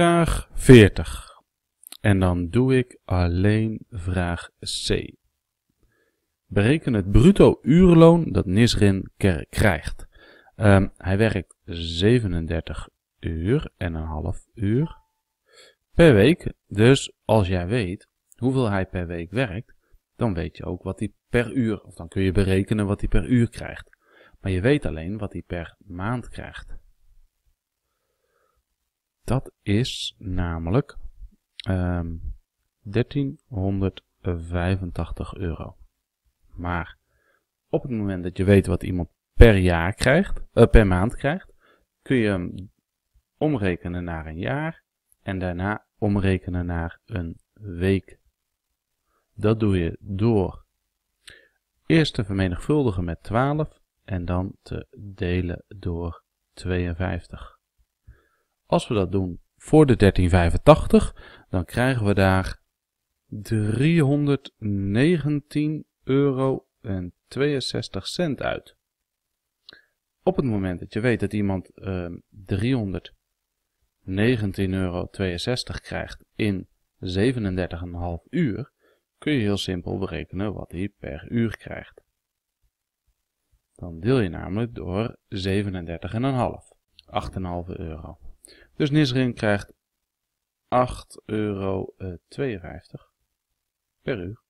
Vraag 40. En dan doe ik alleen vraag C. Bereken het bruto uurloon dat Nisrin krijgt. Ehm, hij werkt 37 uur en een half uur per week. Dus als jij weet hoeveel hij per week werkt, dan weet je ook wat hij per uur, of dan kun je berekenen wat hij per uur krijgt. Maar je weet alleen wat hij per maand krijgt. Dat is namelijk 1385 ehm, euro. Maar op het moment dat je weet wat iemand per jaar krijgt, eh, per maand krijgt, kun je hem omrekenen naar een jaar en daarna omrekenen naar een week. Dat doe je door eerst te vermenigvuldigen met 12 en dan te delen door 52. Als we dat doen voor de 1385, dan krijgen we daar 319 euro en 62 cent uit. Op het moment dat je weet dat iemand 319,62 ehm, euro krijgt in 37,5 uur, kun je heel simpel berekenen wat hij per uur krijgt. Dan deel je namelijk door 37,5, 8,5 euro. Dus Nisrin krijgt 8,52 euro eh, per uur.